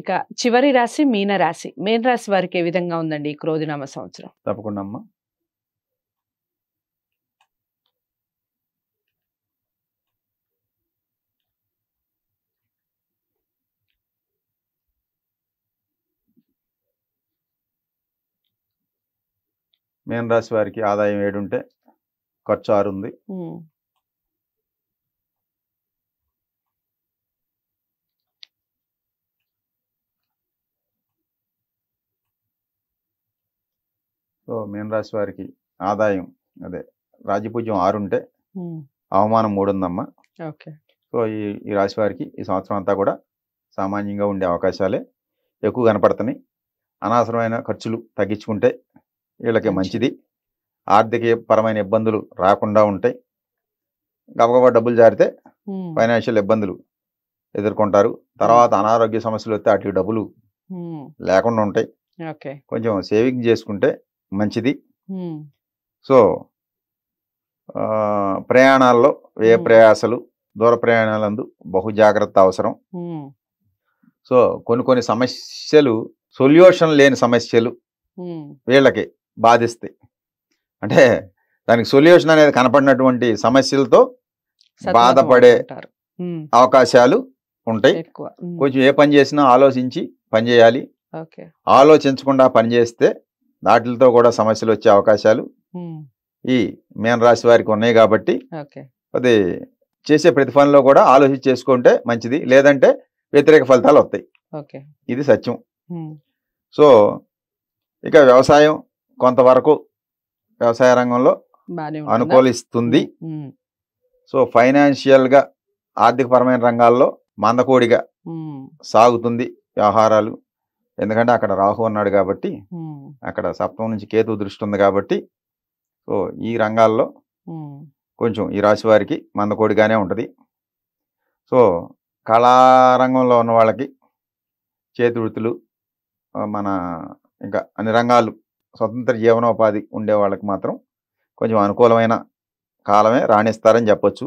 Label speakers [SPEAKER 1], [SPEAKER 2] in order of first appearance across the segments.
[SPEAKER 1] ఇక
[SPEAKER 2] చివరి రాశి మీన రాశి మీన రాశి వారికి ఏ విధంగా ఉందండి ఈ క్రోధినామ సంవత్సరం
[SPEAKER 1] తప్పకుండా అమ్మా మీన రాశి వారికి ఆదాయం ఏడుంటే ఖర్చు ఆరుంది సో మీనరాశి వారికి ఆదాయం అదే రాజపూజ్యం ఆరుంటే అవమానం మూడుందమ్మా ఓకే సో ఈ ఈ రాశి వారికి ఈ సంవత్సరం అంతా కూడా సామాన్యంగా ఉండే అవకాశాలే ఎక్కువ కనపడుతున్నాయి అనవసరమైన ఖర్చులు తగ్గించుకుంటే వీళ్ళకి మంచిది ఆర్థిక పరమైన ఇబ్బందులు రాకుండా ఉంటాయి గబగబా డబ్బులు జారితే ఫైనాన్షియల్ ఇబ్బందులు ఎదుర్కొంటారు తర్వాత అనారోగ్య సమస్యలు వస్తే అటు డబ్బులు లేకుండా ఉంటాయి కొంచెం సేవింగ్ చేసుకుంటే మంచిది సో ప్రయాణాల్లో వ్యయ ప్రయాసలు దూర ప్రయాణాలందు బహు జాగ్రత్త అవసరం సో కొన్ని కొన్ని సమస్యలు సొల్యూషన్ లేని సమస్యలు వీళ్ళకి బాధిస్తాయి అంటే దానికి సొల్యూషన్ అనేది కనపడినటువంటి సమస్యలతో బాధపడే అవకాశాలు ఉంటాయి కొంచెం ఏ పని చేసినా ఆలోచించి పనిచేయాలి ఆలోచించకుండా పనిచేస్తే దాటితో కూడా సమస్యలు వచ్చే అవకాశాలు ఈ మేన రాశి వారికి ఉన్నాయి కాబట్టి అది చేసే ప్రతిఫలంలో కూడా ఆలోచించి చేసుకుంటే మంచిది లేదంటే వ్యతిరేక ఫలితాలు
[SPEAKER 2] వస్తాయి
[SPEAKER 1] ఇది సత్యం సో ఇక వ్యవసాయం కొంతవరకు వ్యవసాయ రంగంలో
[SPEAKER 2] అనుకూలిస్తుంది
[SPEAKER 1] సో ఫైనాన్షియల్గా ఆర్థికపరమైన రంగాల్లో మందకోడిగా సాగుతుంది వ్యవహారాలు ఎందుకంటే అక్కడ రాహు అన్నాడు కాబట్టి అక్కడ సప్తం నుంచి కేతు దృష్టి ఉంది కాబట్టి సో ఈ రంగాల్లో కొంచెం ఈ రాశి వారికి మందకోడిగానే ఉంటుంది సో కళారంగంలో ఉన్న వాళ్ళకి చేతి వృత్తులు మన ఇంకా అన్ని రంగాలు స్వతంత్ర జీవనోపాధి ఉండే వాళ్ళకి మాత్రం కొంచెం అనుకూలమైన కాలమే రాణిస్తారని చెప్పొచ్చు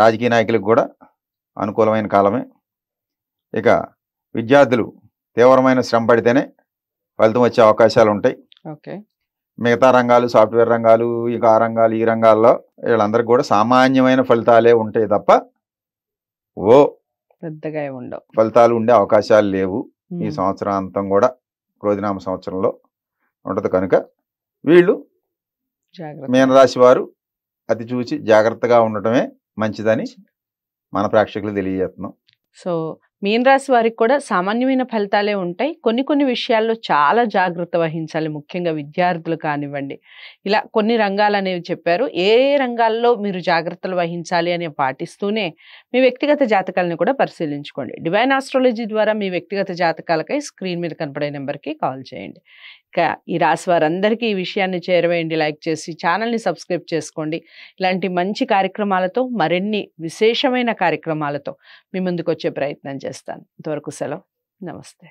[SPEAKER 1] రాజకీయ నాయకులకు కూడా అనుకూలమైన కాలమే ఇక విద్యార్థులు తీవ్రమైన శ్రమ పడితేనే ఫలితం వచ్చే అవకాశాలు ఉంటాయి ఓకే మిగతా రంగాలు సాఫ్ట్వేర్ రంగాలు ఇక ఆ రంగాలు ఈ రంగాల్లో వీళ్ళందరికీ కూడా సామాన్యమైన ఫలితాలే ఉంటాయి తప్ప ఓ
[SPEAKER 2] పెద్దగా ఉండవు
[SPEAKER 1] ఫలితాలు ఉండే అవకాశాలు లేవు ఈ సంవత్సరం అంతం కూడా క్రోధినామ సంవత్సరంలో ఉండదు కనుక వీళ్ళు మీనరాశి వారు అతి చూచి జాగ్రత్తగా ఉండటమే మంచిదని మన ప్రేక్షకులు తెలియజేస్తున్నాం
[SPEAKER 2] సో మీనరాశి వారికి కూడా సామాన్యమైన ఫలితాలే ఉంటాయి కొన్ని కొన్ని విషయాల్లో చాలా జాగ్రత్త వహించాలి ముఖ్యంగా విద్యార్థులు కానివ్వండి ఇలా కొన్ని రంగాలు అనేవి చెప్పారు ఏ రంగాల్లో మీరు జాగ్రత్తలు వహించాలి అని పాటిస్తూనే మీ వ్యక్తిగత జాతకాలను కూడా పరిశీలించుకోండి డివైన్ ఆస్ట్రాలజీ ద్వారా మీ వ్యక్తిగత జాతకాలకై స్క్రీన్ మీద కనపడే నెంబర్కి కాల్ చేయండి ఈ రాశి వారందరికీ ఈ విషయాన్ని చేరవేయండి లైక్ చేసి ఛానల్ని సబ్స్క్రైబ్ చేసుకోండి ఇలాంటి మంచి కార్యక్రమాలతో మరిన్ని విశేషమైన కార్యక్రమాలతో మీ ముందుకు వచ్చే ప్రయత్నం చేస్తాను ఇంతవరకు సెలవు నమస్తే